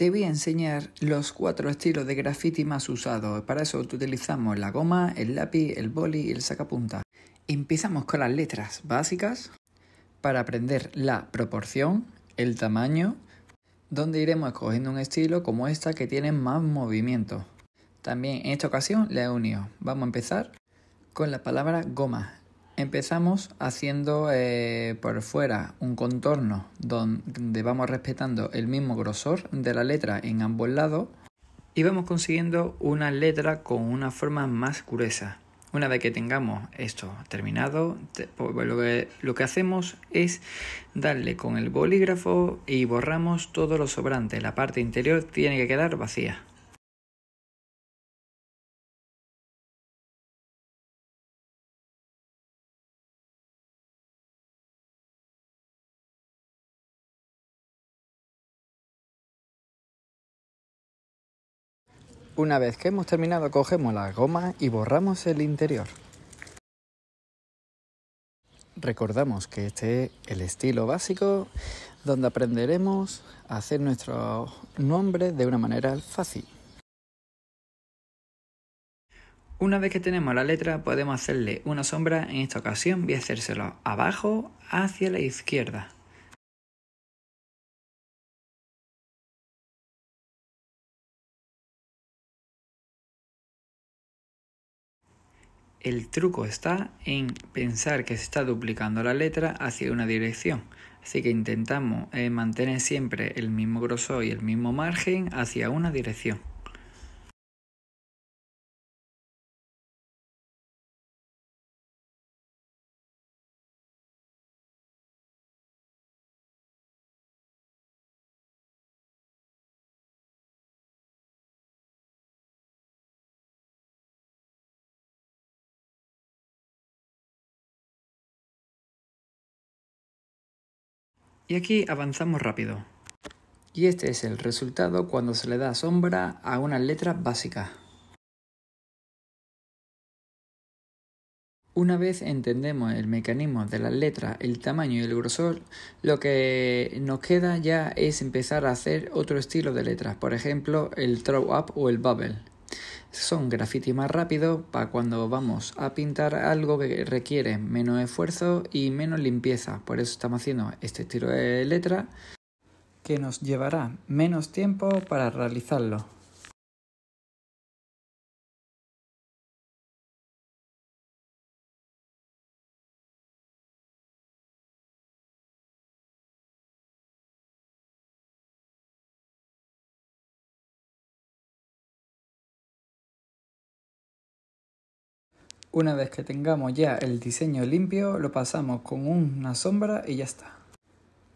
te voy a enseñar los cuatro estilos de graffiti más usados. Para eso utilizamos la goma, el lápiz, el boli y el sacapunta. Empezamos con las letras básicas para aprender la proporción, el tamaño, donde iremos escogiendo un estilo como esta que tiene más movimiento. También en esta ocasión le he unido. Vamos a empezar con la palabra goma. Empezamos haciendo eh, por fuera un contorno donde vamos respetando el mismo grosor de la letra en ambos lados y vamos consiguiendo una letra con una forma más gruesa. Una vez que tengamos esto terminado, pues, pues, lo que, lo que hacemos es darle con el bolígrafo y borramos todo lo sobrante. La parte interior tiene que quedar vacía. Una vez que hemos terminado cogemos la goma y borramos el interior. Recordamos que este es el estilo básico donde aprenderemos a hacer nuestros nombres de una manera fácil. Una vez que tenemos la letra podemos hacerle una sombra, en esta ocasión voy a hacérselo abajo hacia la izquierda. El truco está en pensar que se está duplicando la letra hacia una dirección. Así que intentamos eh, mantener siempre el mismo grosor y el mismo margen hacia una dirección. Y aquí avanzamos rápido. Y este es el resultado cuando se le da sombra a unas letras básicas. Una vez entendemos el mecanismo de las letras, el tamaño y el grosor, lo que nos queda ya es empezar a hacer otro estilo de letras, por ejemplo el throw up o el bubble. Son graffiti más rápido para cuando vamos a pintar algo que requiere menos esfuerzo y menos limpieza. Por eso estamos haciendo este estilo de letra que nos llevará menos tiempo para realizarlo. Una vez que tengamos ya el diseño limpio, lo pasamos con una sombra y ya está.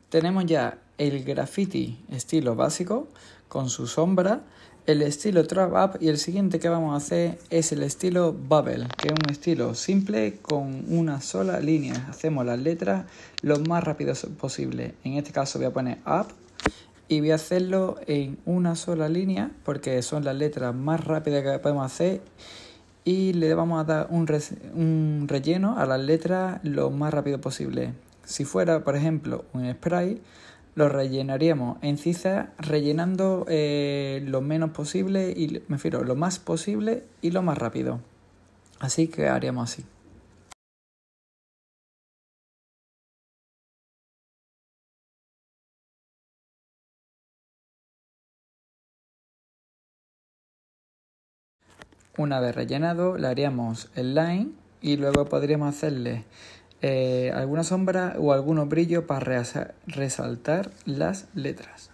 Tenemos ya el graffiti estilo básico con su sombra, el estilo trap up y el siguiente que vamos a hacer es el estilo bubble, que es un estilo simple con una sola línea. Hacemos las letras lo más rápido posible. En este caso voy a poner up y voy a hacerlo en una sola línea porque son las letras más rápidas que podemos hacer y le vamos a dar un, un relleno a las letras lo más rápido posible. Si fuera, por ejemplo, un spray, lo rellenaríamos en ciza rellenando eh, lo menos posible y me refiero lo más posible y lo más rápido. Así que haríamos así. Una vez rellenado, le haríamos el line y luego podríamos hacerle eh, alguna sombra o algunos brillo para resaltar las letras.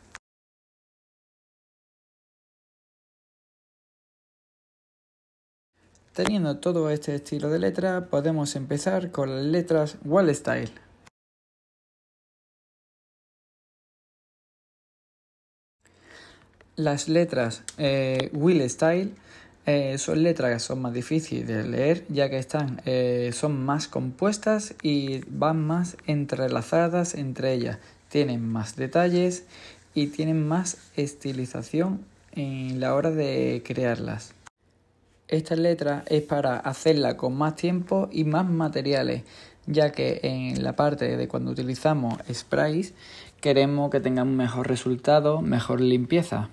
Teniendo todo este estilo de letra, podemos empezar con las letras Wall Style. Las letras eh, Style eh, son letras que son más difíciles de leer ya que están, eh, son más compuestas y van más entrelazadas entre ellas. Tienen más detalles y tienen más estilización en la hora de crearlas. Esta letra es para hacerla con más tiempo y más materiales, ya que en la parte de cuando utilizamos sprays queremos que tengan un mejor resultado, mejor limpieza.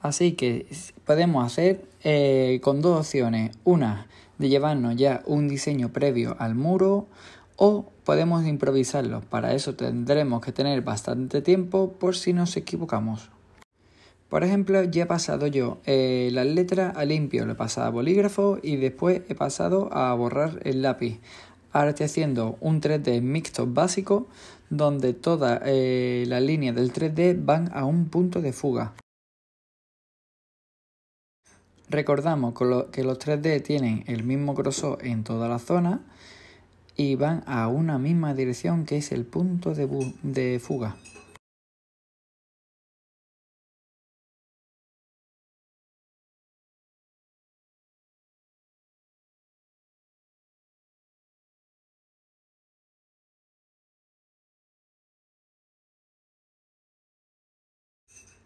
Así que podemos hacer eh, con dos opciones. Una, de llevarnos ya un diseño previo al muro o podemos improvisarlo. Para eso tendremos que tener bastante tiempo por si nos equivocamos. Por ejemplo, ya he pasado yo eh, las letras a limpio, lo he pasado a bolígrafo y después he pasado a borrar el lápiz. Ahora estoy haciendo un 3D mixto básico donde todas eh, las líneas del 3D van a un punto de fuga. Recordamos que los 3D tienen el mismo grosor en toda la zona y van a una misma dirección que es el punto de, de fuga.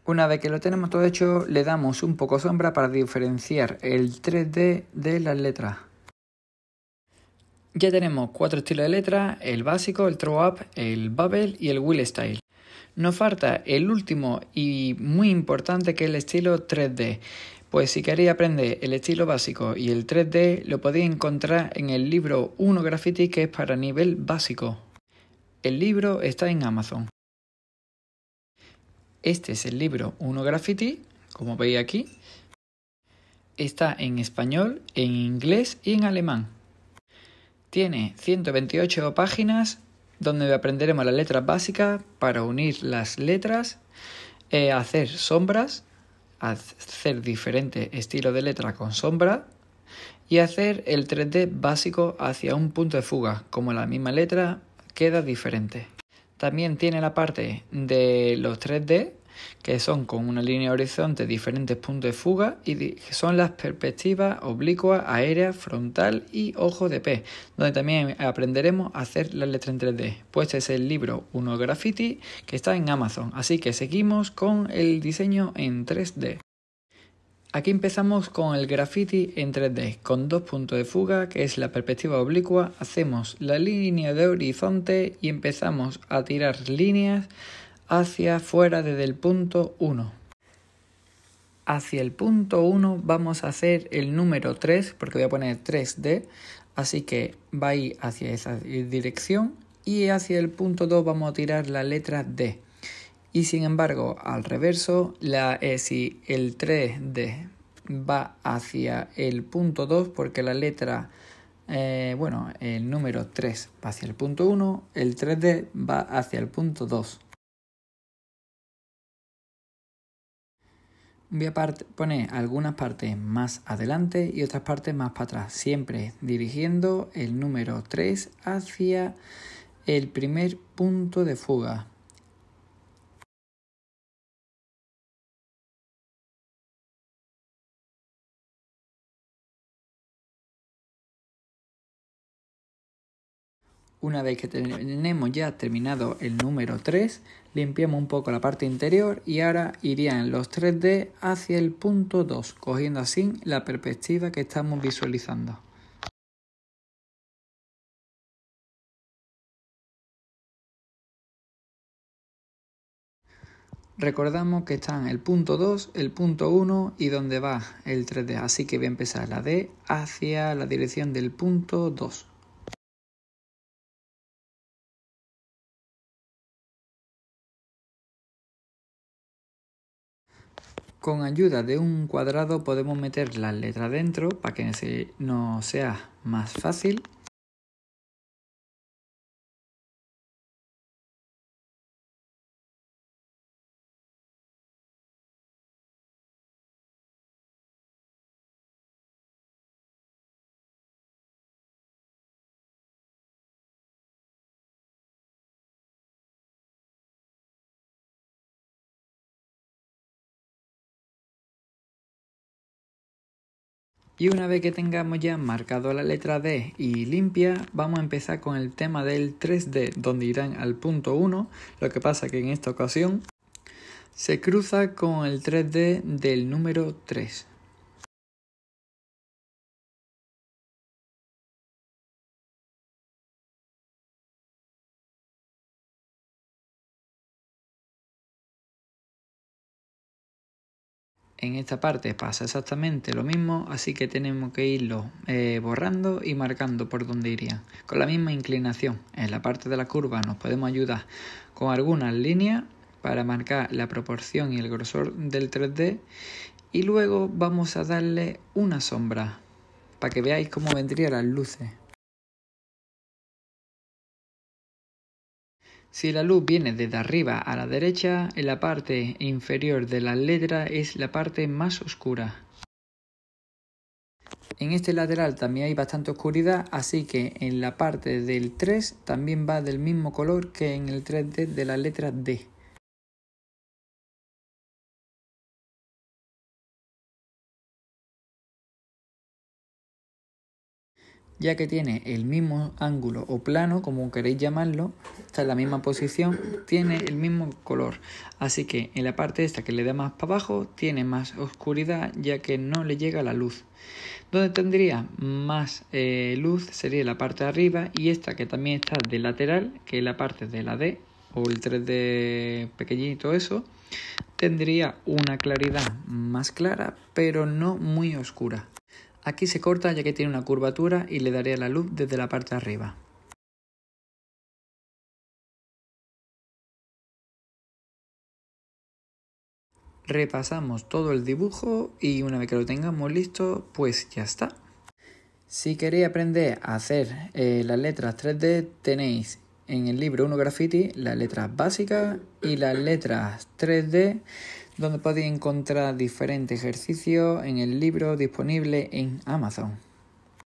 Una vez que lo tenemos todo hecho, le damos un poco sombra para diferenciar el 3D de las letras. Ya tenemos cuatro estilos de letra, el básico, el throw up, el bubble y el wheel style. Nos falta el último y muy importante que es el estilo 3D. Pues si queréis aprender el estilo básico y el 3D, lo podéis encontrar en el libro 1 Graffiti que es para nivel básico. El libro está en Amazon. Este es el libro Uno Graffiti, como veis aquí. Está en español, en inglés y en alemán. Tiene 128 páginas donde aprenderemos la letra básica para unir las letras, eh, hacer sombras, hacer diferente estilo de letra con sombra y hacer el 3D básico hacia un punto de fuga, como la misma letra queda diferente. También tiene la parte de los 3D, que son con una línea horizonte diferentes puntos de fuga y que son las perspectivas oblicua, aérea, frontal y ojo de pez, donde también aprenderemos a hacer la letra en 3D. Pues este es el libro Uno Graffiti que está en Amazon, así que seguimos con el diseño en 3D. Aquí empezamos con el graffiti en 3D, con dos puntos de fuga, que es la perspectiva oblicua, hacemos la línea de horizonte y empezamos a tirar líneas hacia afuera desde el punto 1. Hacia el punto 1 vamos a hacer el número 3, porque voy a poner 3D, así que va a ir hacia esa dirección y hacia el punto 2 vamos a tirar la letra D. Y sin embargo, al reverso, la, e, si el 3D va hacia el punto 2, porque la letra, eh, bueno, el número 3 va hacia el punto 1, el 3D va hacia el punto 2. Voy a poner algunas partes más adelante y otras partes más para atrás, siempre dirigiendo el número 3 hacia el primer punto de fuga. Una vez que tenemos ya terminado el número 3, limpiamos un poco la parte interior y ahora irían los 3D hacia el punto 2, cogiendo así la perspectiva que estamos visualizando. Recordamos que están el punto 2, el punto 1 y donde va el 3D, así que voy a empezar la D hacia la dirección del punto 2. Con ayuda de un cuadrado podemos meter la letra dentro para que se nos sea más fácil Y una vez que tengamos ya marcado la letra D y limpia, vamos a empezar con el tema del 3D, donde irán al punto 1, lo que pasa que en esta ocasión se cruza con el 3D del número 3. en esta parte pasa exactamente lo mismo, así que tenemos que irlo eh, borrando y marcando por donde iría, Con la misma inclinación, en la parte de la curva nos podemos ayudar con algunas líneas para marcar la proporción y el grosor del 3D y luego vamos a darle una sombra para que veáis cómo vendrían las luces. Si la luz viene desde arriba a la derecha, en la parte inferior de la letra es la parte más oscura. En este lateral también hay bastante oscuridad, así que en la parte del 3 también va del mismo color que en el 3D de la letra D. ya que tiene el mismo ángulo o plano, como queréis llamarlo, está en la misma posición, tiene el mismo color. Así que en la parte esta que le da más para abajo, tiene más oscuridad, ya que no le llega la luz. Donde tendría más eh, luz sería la parte de arriba y esta que también está de lateral, que es la parte de la D o el 3D pequeñito eso, tendría una claridad más clara, pero no muy oscura. Aquí se corta ya que tiene una curvatura y le daré la luz desde la parte de arriba. Repasamos todo el dibujo y una vez que lo tengamos listo, pues ya está. Si queréis aprender a hacer eh, las letras 3D, tenéis en el libro 1 Graffiti las letras básicas y las letras 3D donde podéis encontrar diferentes ejercicios en el libro disponible en Amazon.